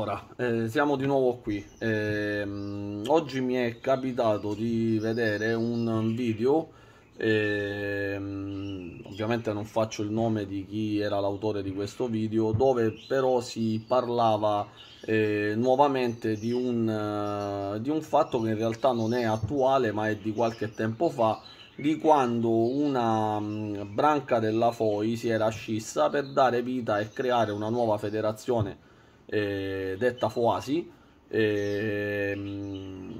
Allora, eh, siamo di nuovo qui. Eh, oggi mi è capitato di vedere un video, eh, ovviamente non faccio il nome di chi era l'autore di questo video, dove però si parlava eh, nuovamente di un, eh, di un fatto che in realtà non è attuale ma è di qualche tempo fa, di quando una mm, branca della FOI si era scissa per dare vita e creare una nuova federazione eh, detta Foasi, eh,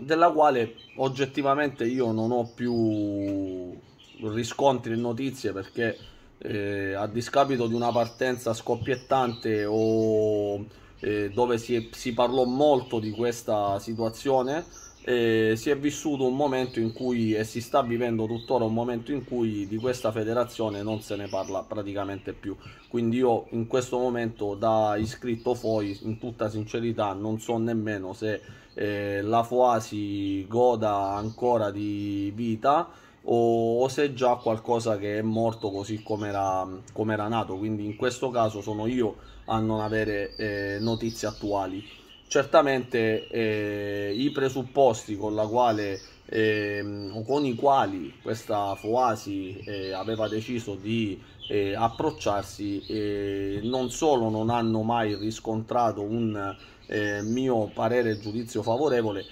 della quale oggettivamente io non ho più riscontri e notizie perché eh, a discapito di una partenza scoppiettante o eh, dove si, si parlò molto di questa situazione, eh, si è vissuto un momento in cui e si sta vivendo tuttora un momento in cui di questa federazione non se ne parla praticamente più quindi io in questo momento da iscritto FOI in tutta sincerità non so nemmeno se eh, la FOASI goda ancora di vita o, o se già qualcosa che è morto così come era, come era nato quindi in questo caso sono io a non avere eh, notizie attuali certamente eh, i presupposti con, quale, eh, con, i quali questa Foasi eh, aveva deciso di eh, approcciarsi eh, non solo non hanno mai riscontrato un eh, mio parere e giudizio favorevole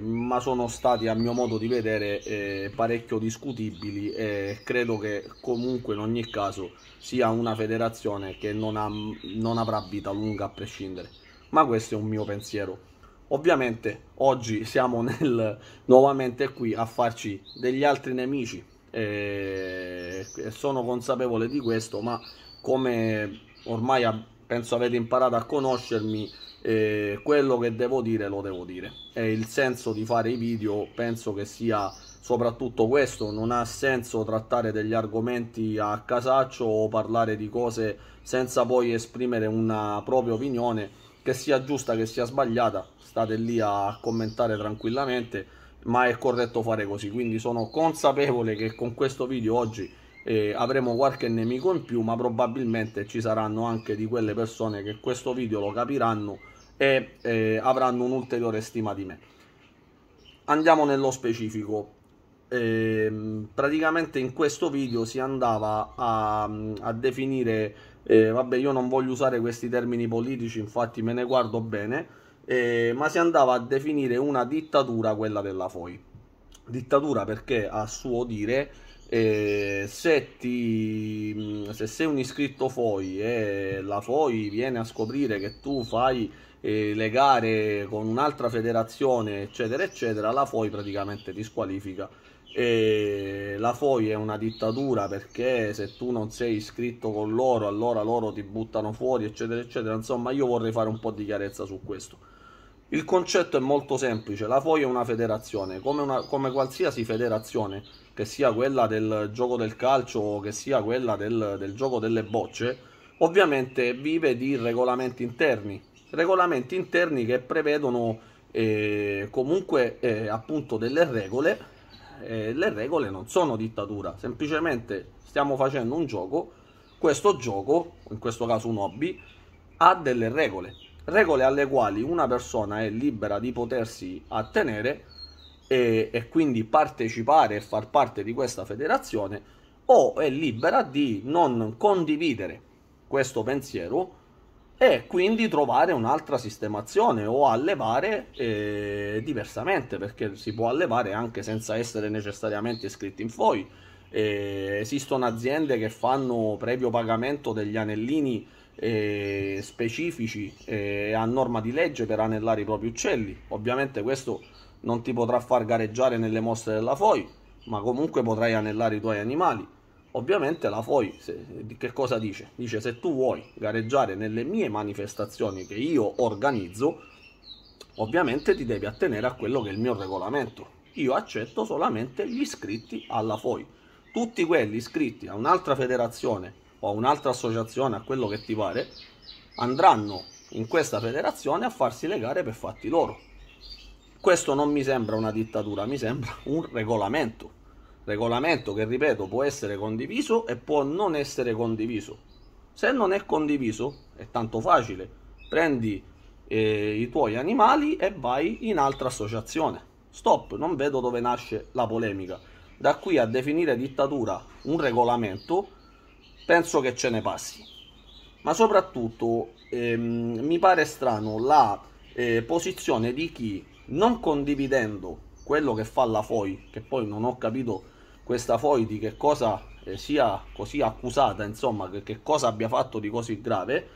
ma sono stati a mio modo di vedere parecchio discutibili e credo che comunque in ogni caso sia una federazione che non, ha, non avrà vita lunga a prescindere ma questo è un mio pensiero. Ovviamente oggi siamo nel, nuovamente qui a farci degli altri nemici e, eh, e sono consapevole di questo, ma come ormai ab- penso avete imparato a conoscermi, eh, quello che devo dire lo devo dire. E il senso di fare i video penso che sia soprattutto questo, non ha senso trattare degli argomenti a casaccio o parlare di cose senza poi esprimere una propria opinione che sia giusta che sia sbagliata state lì a commentare tranquillamente ma è corretto fare così quindi sono consapevole che con questo video oggi eh, avremo qualche nemico in più ma probabilmente ci saranno anche di quelle persone che questo video lo capiranno e eh, avranno un'ulteriore stima di me andiamo nello specifico eh, praticamente in questo video si andava a, a definire eh, vabbè, io non voglio usare questi termini politici, infatti me ne guardo bene, eh, ma si andava a definire una dittatura quella della FOI. Dittatura perché, a suo dire, eh, se, ti, mm, se, sei un iscritto FOI e la FOI viene a scoprire che tu fai eh, le gare con un'altra federazione, eccetera, eccetera, la FOI praticamente ti squalifica e la FOI è una dittatura perché se tu non sei iscritto con loro allora loro ti buttano fuori eccetera eccetera insomma io vorrei fare un po' di chiarezza su questo il concetto è molto semplice la FOI è una federazione come, una, come qualsiasi federazione che sia quella del gioco del calcio o che sia quella del, del gioco delle bocce ovviamente vive di regolamenti interni regolamenti interni che prevedono eh, comunque eh, appunto delle regole eh, le regole non sono dittatura, semplicemente stiamo facendo un gioco, questo gioco, in questo caso un hobby, ha delle regole, regole alle quali una persona è libera di potersi attenere e, e quindi partecipare e far parte di questa federazione o è libera di non condividere questo pensiero e quindi trovare un'altra sistemazione o allevare eh, diversamente perché si può allevare anche senza essere necessariamente iscritti in FOI. Eh, esistono aziende che fanno previo pagamento degli anellini eh, specifici eh, a norma di legge per anellare i propri uccelli. Ovviamente questo non ti potrà far gareggiare nelle mostre della FOI, ma comunque potrai anellare i tuoi animali. Ovviamente la FOI se, che cosa dice? Dice se tu vuoi gareggiare nelle mie manifestazioni che io organizzo, ovviamente ti devi attenere a quello che è il mio regolamento. Io accetto solamente gli iscritti alla FOI. Tutti quelli iscritti a un'altra federazione o a un'altra associazione, a quello che ti pare, andranno in questa federazione a farsi le gare per fatti loro. Questo non mi sembra una dittatura, mi sembra un regolamento regolamento che ripeto può essere condiviso e può non essere condiviso se non è condiviso è tanto facile prendi eh, i tuoi animali e vai in altra associazione stop non vedo dove nasce la polemica da qui a definire dittatura un regolamento penso che ce ne passi ma soprattutto ehm, mi pare strano la eh, posizione di chi non condividendo quello che fa la FOI che poi non ho capito questa Foi di che cosa eh, sia così accusata, insomma, che, che, cosa abbia fatto di così grave,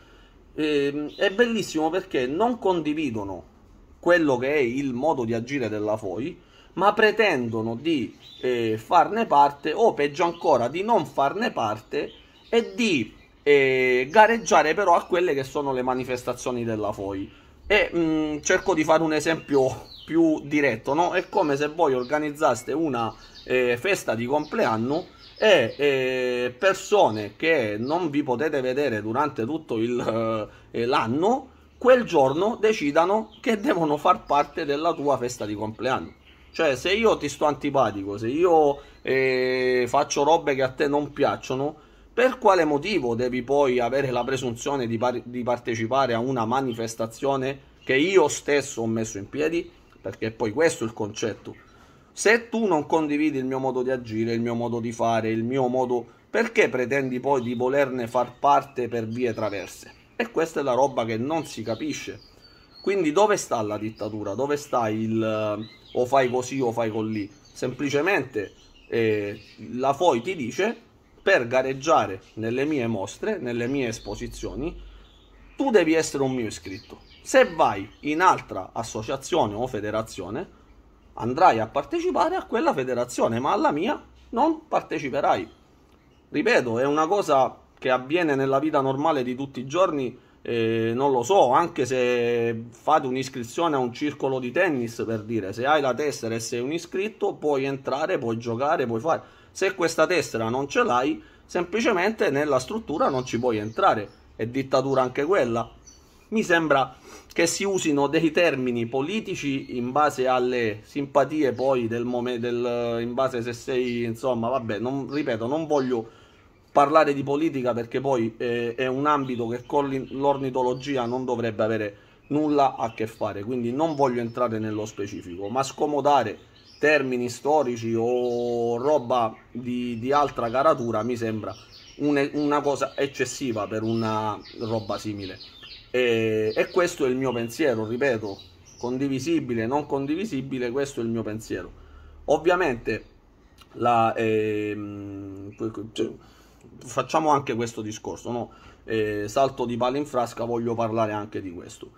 eh, è bellissimo perché non condividono quello che è il modo di agire della Foi, ma pretendono di eh, farne parte o peggio ancora di non farne parte e di eh, gareggiare però a quelle che sono le manifestazioni della Foi. E mh, mm, cerco di fare un esempio più diretto, no? È come se voi organizzaste una eh, festa di compleanno e eh, persone che non vi potete vedere durante tutto il, eh, l'anno, quel giorno decidano che devono far parte della tua festa di compleanno. Cioè, se io ti sto antipatico, se io eh, faccio robe che a te non piacciono, per quale motivo devi poi avere la presunzione di, par- di partecipare a una manifestazione che io stesso ho messo in piedi? perché poi questo è il concetto. Se tu non condividi il mio modo di agire, il mio modo di fare, il mio modo... Perché pretendi poi di volerne far parte per vie traverse? E questa è la roba che non si capisce. Quindi dove sta la dittatura? Dove sta il eh, o fai così o fai con lì? Semplicemente eh, la FOI ti dice per gareggiare nelle mie mostre, nelle mie esposizioni, tu devi essere un mio iscritto. Se vai in altra associazione o federazione, andrai a partecipare a quella federazione, ma alla mia non parteciperai. Ripeto, è una cosa che avviene nella vita normale di tutti i giorni, eh, non lo so, anche se fate un'iscrizione a un circolo di tennis, per dire, se hai la tessera e sei un iscritto, puoi entrare, puoi giocare, puoi fare. Se questa tessera non ce l'hai, semplicemente nella struttura non ci puoi entrare. È dittatura anche quella. Mi sembra che si usino dei termini politici in base alle simpatie poi del momento, in base se sei, insomma, vabbè, non, ripeto, non voglio parlare di politica perché poi eh, è un ambito che con l'ornitologia non dovrebbe avere nulla a che fare, quindi non voglio entrare nello specifico, ma scomodare termini storici o roba di, di altra caratura mi sembra una cosa eccessiva per una roba simile. E, e questo è il mio pensiero, ripeto, condivisibile, non condivisibile, questo è il mio pensiero. Ovviamente la, eh, facciamo anche questo discorso, no? eh, salto di palla in frasca, voglio parlare anche di questo.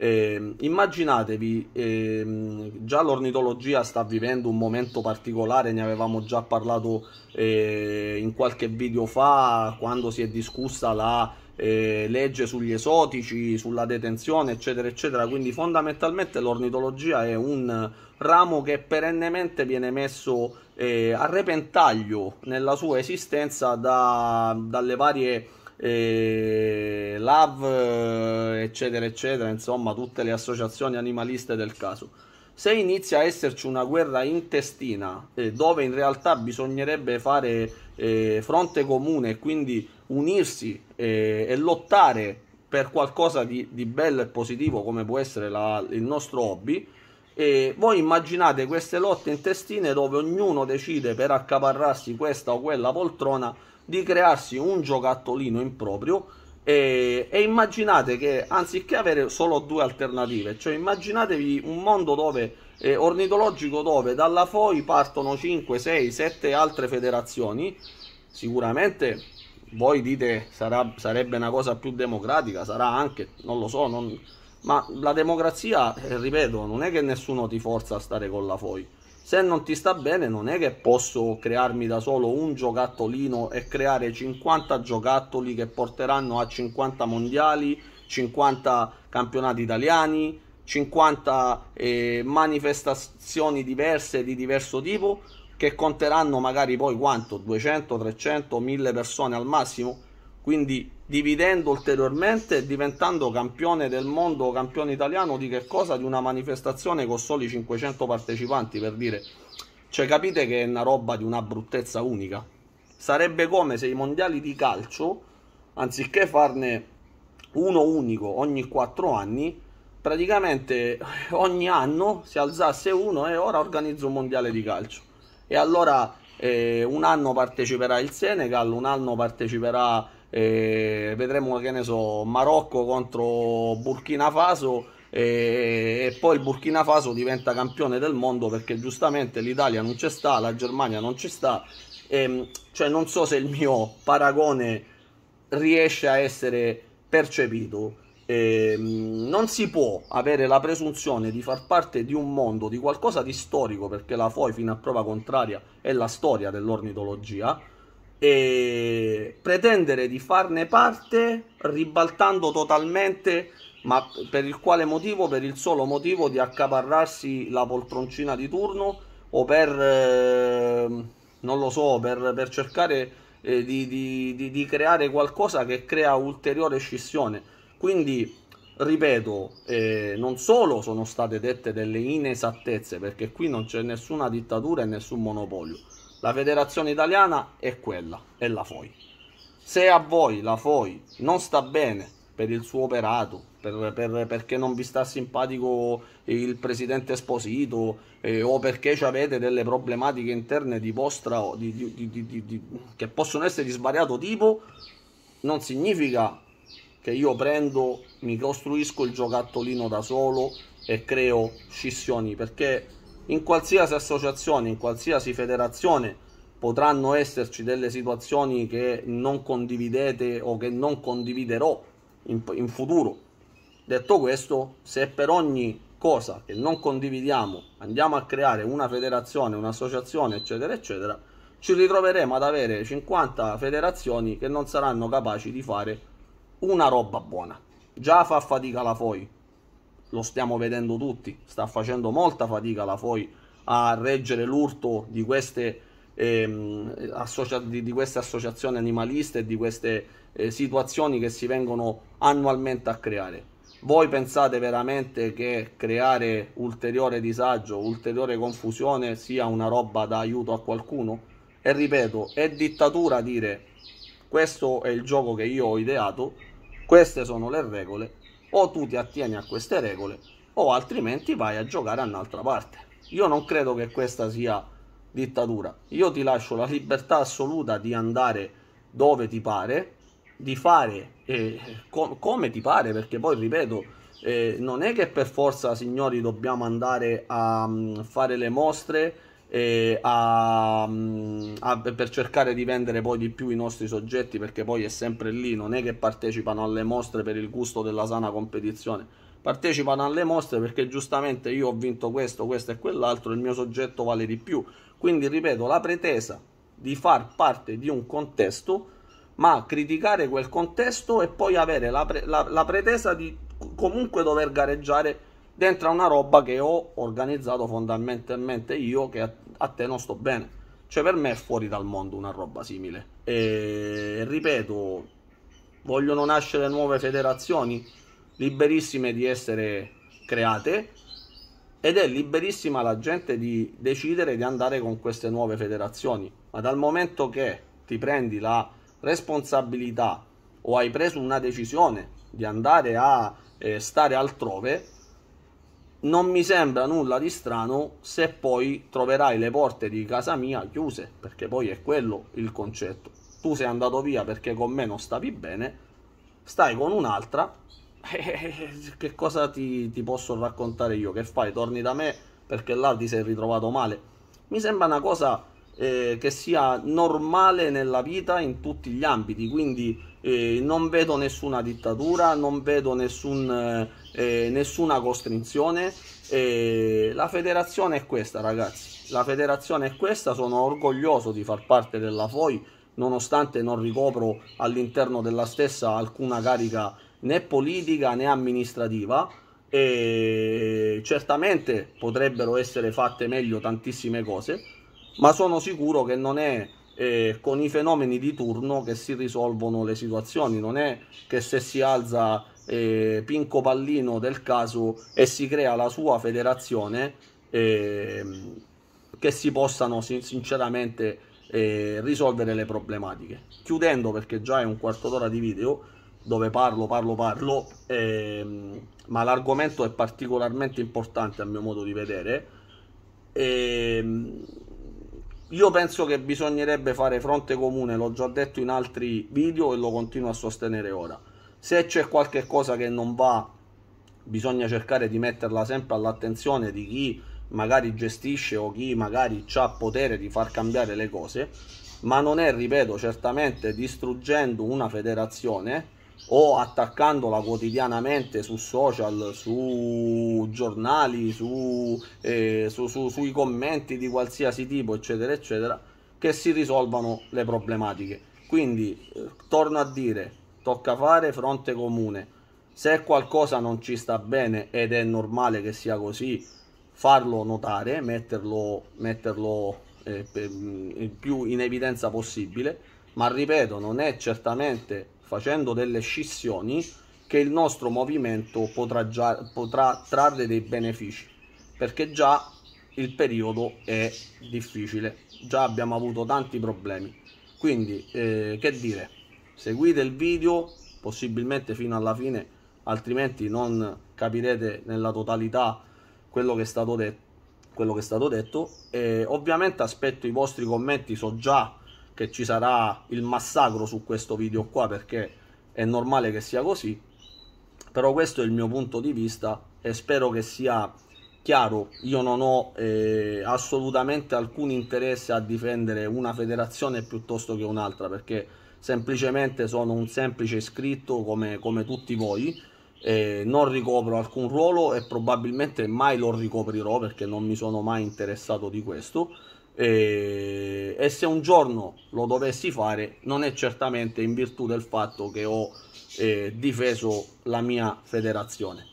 Eh, immaginatevi, eh, già l'ornitologia sta vivendo un momento particolare, ne avevamo già parlato eh, in qualche video fa quando si è discussa la eh, legge sugli esotici, sulla detenzione, eccetera, eccetera. Quindi fondamentalmente l'ornitologia è un ramo che perennemente viene messo eh, a repentaglio nella sua esistenza da, dalle varie eh, LAV, eccetera, eccetera, insomma tutte le associazioni animaliste del caso. Se inizia a esserci una guerra intestina, eh, dove in realtà bisognerebbe fare eh, fronte comune e quindi unirsi e, eh, e lottare per qualcosa di, di, bello e positivo come può essere la, il nostro hobby. E voi immaginate queste lotte intestine dove ognuno decide per accaparrarsi questa o quella poltrona di crearsi un giocattolino improprio e, e immaginate che anziché avere solo due alternative, cioè immaginatevi un mondo dove, eh, ornitologico dove dalla FOI partono 5, 6, 7 altre federazioni, sicuramente voi dite sarà, sarebbe una cosa più democratica, sarà anche, non lo so, non, ma la democrazia, eh, ripeto, non è che nessuno ti forza a stare con la FOI. Se non ti sta bene non è che posso crearmi da solo un giocattolino e creare 50 giocattoli che porteranno a 50 mondiali, 50 campionati italiani, 50 eh, manifestazioni diverse di diverso tipo che conteranno magari poi quanto? 200, 300, 1000 persone al massimo? Quindi dividendo ulteriormente e diventando campione del mondo campione italiano di che cosa? Di una manifestazione con soli 500 partecipanti per dire. Cioè capite che è una roba di una bruttezza unica. Sarebbe come se i mondiali di calcio, anziché farne uno unico ogni quattro anni, praticamente ogni anno si alzasse uno e ora organizzo un mondiale di calcio e allora eh, un anno parteciperà il Senegal, un anno parteciperà, eh, vedremo che ne so, Marocco contro Burkina Faso eh, e, poi il Burkina Faso diventa campione del mondo perché giustamente l'Italia non ci sta, la Germania non ci sta, e, ehm, cioè non so se il mio paragone riesce a essere percepito eh, non si può avere la presunzione di far parte di un mondo, di qualcosa di storico, perché la FOI fino a prova contraria è la storia dell'ornitologia, e pretendere di farne parte ribaltando totalmente, ma per il quale motivo? Per il solo motivo di accaparrarsi la poltroncina di turno o per, eh, non lo so, per, per cercare eh, di, di, di, di creare qualcosa che crea ulteriore scissione quindi, ripeto, eh, non solo sono state dette delle inesattezze, perché qui non c'è nessuna dittatura e nessun monopolio. La federazione italiana è quella, è la FOI. Se a voi la FOI non sta bene per il suo operato, per, per, perché non vi sta simpatico il presidente Esposito eh, o perché avete delle problematiche interne di vostra, di, di, di, che possono essere di svariato tipo, non significa che io prendo, mi costruisco il giocattolino da solo e creo scissioni, perché in qualsiasi associazione, in qualsiasi federazione potranno esserci delle situazioni che non condividete o che non condividerò in, in futuro. Detto questo, se per ogni cosa che non condividiamo andiamo a creare una federazione, un'associazione, eccetera, eccetera, ci ritroveremo ad avere 50 federazioni che non saranno capaci di fare una roba buona. Già fa fatica la Foi, lo stiamo vedendo tutti, sta facendo molta fatica la Foi a reggere l'urto di queste, ehm, associa- di, di queste associazioni animaliste e di queste eh, situazioni che si vengono annualmente a creare. Voi pensate veramente che creare ulteriore disagio, ulteriore confusione sia una roba da aiuto a qualcuno? E ripeto, è dittatura dire questo è il gioco che io ho ideato, queste sono le regole, o tu ti attieni a queste regole o altrimenti vai a giocare a un'altra parte. Io non credo che questa sia dittatura, io ti lascio la libertà assoluta di andare dove ti pare, di fare eh, com- come ti pare, perché poi ripeto, eh, non è che per forza, signori, dobbiamo andare a mh, mm, fare le mostre eh, a, mm, a, per cercare di vendere poi di più i nostri soggetti perché poi è sempre lì, non è che partecipano alle mostre per il gusto della sana competizione, partecipano alle mostre perché giustamente io ho vinto questo, questo e quell'altro, il mio soggetto vale di più. Quindi ripeto, la pretesa di far parte di un contesto, ma criticare quel contesto e poi avere la, pre- la, la pretesa di comunque dover gareggiare dentro a una roba che ho organizzato fondamentalmente io che a, a te non sto bene. Cioè per me è fuori dal mondo una roba simile. E ripeto, vogliono nascere nuove federazioni liberissime di essere create ed è liberissima la gente di decidere di andare con queste nuove federazioni, ma dal momento che ti prendi la responsabilità o hai preso una decisione di andare a eh, stare altrove, non mi sembra nulla di strano se poi troverai le porte di casa mia chiuse, perché poi è quello il concetto. Tu sei andato via perché con me non stavi bene, stai con un'altra, eh, che cosa ti, ti, posso raccontare io? Che fai? Torni da me perché là ti sei ritrovato male. Mi sembra una cosa eh, che sia normale nella vita in tutti gli ambiti, quindi eh, non vedo nessuna dittatura, non vedo nessun, eh, eh, nessuna costrizione. Eh, la federazione è questa, ragazzi. La federazione è questa. Sono orgoglioso di far parte della FOI, nonostante non ricopro all'interno della stessa alcuna carica né politica né amministrativa. E certamente potrebbero essere fatte meglio tantissime cose, ma sono sicuro che non è eh, con i fenomeni di turno che si risolvono le situazioni. Non è che se si alza eh, Pinco Pallino del caso e si crea la sua federazione eh, che si possano sin- sinceramente eh, risolvere le problematiche. Chiudendo perché già è un quarto d'ora di video dove parlo, parlo, parlo, ehm, ma l'argomento è particolarmente importante a mio modo di vedere. Ehm, io penso che bisognerebbe fare fronte comune, l'ho già detto in altri video e lo continuo a sostenere ora. Se c'è qualche cosa che non va, bisogna cercare di metterla sempre all'attenzione di chi magari gestisce o chi magari ha potere di far cambiare le cose, ma non è, ripeto, certamente distruggendo una federazione o attaccandola quotidianamente su social, su giornali, su, eh, su, su, sui commenti di qualsiasi tipo, eccetera, eccetera, che si risolvano le problematiche. Quindi, eh, torno a dire, tocca fare fronte comune. Se qualcosa non ci sta bene ed è normale che sia così, farlo notare, metterlo, metterlo eh, per, mm, più in evidenza possibile, ma ripeto, non è certamente facendo delle scissioni che il nostro movimento potrà, già, potrà trarre dei benefici perché già il periodo è difficile già abbiamo avuto tanti problemi quindi eh, che dire seguite il video possibilmente fino alla fine altrimenti non capirete nella totalità quello che è stato detto quello che è stato detto e ovviamente aspetto i vostri commenti so già che ci sarà il massacro su questo video qua perché è normale che sia così però questo è il mio punto di vista e spero che sia chiaro io non ho eh, assolutamente alcun interesse a difendere una federazione piuttosto che un'altra perché semplicemente sono un semplice iscritto come, come tutti voi eh, non ricopro alcun ruolo e probabilmente mai lo ricoprirò perché non mi sono mai interessato di questo e, e, se un giorno lo dovessi fare non è certamente in virtù del fatto che ho eh, difeso la mia federazione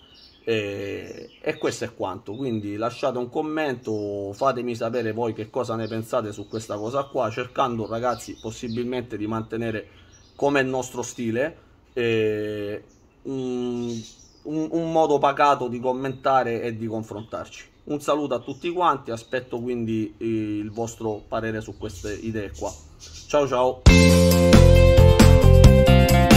e, e, questo è quanto quindi lasciate un commento fatemi sapere voi che cosa ne pensate su questa cosa qua cercando ragazzi possibilmente di mantenere come il nostro stile eh, un, mm, un, un modo pacato di commentare e di confrontarci un saluto a tutti quanti, aspetto quindi eh, il vostro parere su queste idee qua. Ciao ciao!